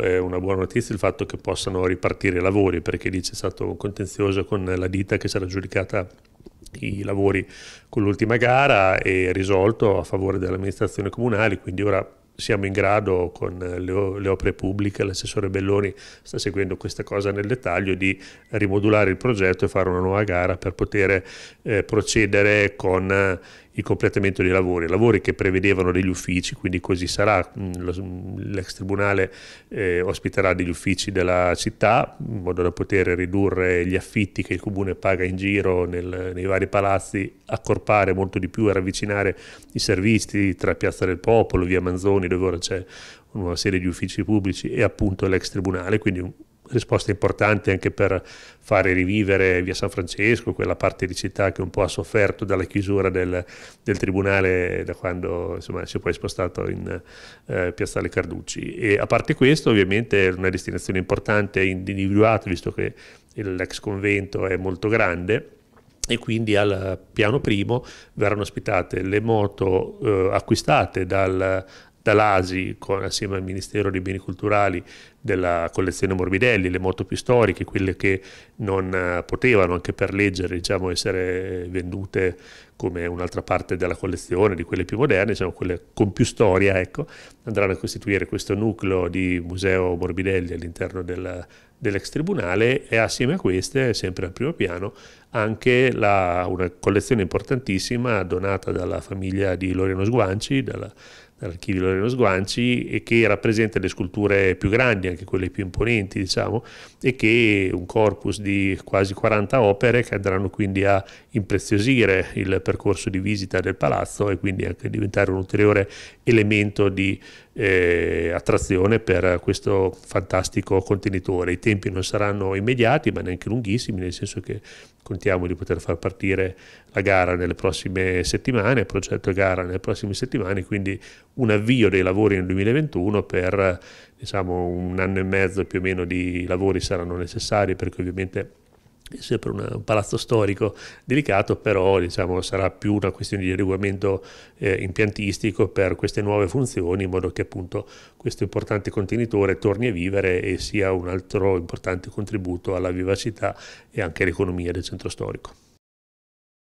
è una buona notizia il fatto che possano ripartire i lavori perché lì c'è stato un contenzioso con la ditta che si era giudicata i lavori con l'ultima gara e risolto a favore dell'amministrazione comunale, quindi ora siamo in grado con le, le opere pubbliche, l'assessore Belloni sta seguendo questa cosa nel dettaglio, di rimodulare il progetto e fare una nuova gara per poter eh, procedere con il completamento dei lavori, lavori che prevedevano degli uffici, quindi così sarà, mm, l'ex tribunale eh, ospiterà degli uffici della città in modo da poter ridurre gli affitti che il comune paga in giro nel, nei vari palazzi, accorpare molto di più e ravvicinare i servizi tra Piazza del Popolo, via Manzoni dove ora c'è una serie di uffici pubblici e appunto l'ex tribunale, quindi risposta importante anche per fare rivivere via San Francesco, quella parte di città che un po' ha sofferto dalla chiusura del, del tribunale da quando insomma, si è poi spostato in eh, Piazzale Carducci. E a parte questo ovviamente è una destinazione importante individuata visto che l'ex convento è molto grande e quindi al piano primo verranno ospitate le moto eh, acquistate dal, dall'ASI con, assieme al Ministero dei Beni Culturali della collezione Morbidelli, le moto più storiche, quelle che non eh, potevano anche per leggere diciamo, essere vendute come un'altra parte della collezione, di quelle più moderne, diciamo, quelle con più storia, ecco, andranno a costituire questo nucleo di museo Morbidelli all'interno dell'ex tribunale e assieme a queste, sempre al primo piano, anche la, una collezione importantissima donata dalla famiglia di Loriano Sguanci, dall'archivio dall Sguanci, e che rappresenta le sculture più grandi, anche quelle più imponenti, diciamo, e che un corpus di quasi 40 opere che andranno quindi a impreziosire il percorso di visita del palazzo e quindi anche diventare un ulteriore elemento di eh, attrazione per questo fantastico contenitore. I tempi non saranno immediati, ma neanche lunghissimi, nel senso che contiamo di poter far partire la gara nelle prossime settimane, il progetto gara nelle prossime settimane, quindi un avvio dei lavori nel 2021 per diciamo, un anno e mezzo più o meno di lavori saranno necessari perché ovviamente è sempre un palazzo storico delicato, però diciamo, sarà più una questione di adeguamento eh, impiantistico per queste nuove funzioni, in modo che appunto questo importante contenitore torni a vivere e sia un altro importante contributo alla vivacità e anche all'economia del centro storico.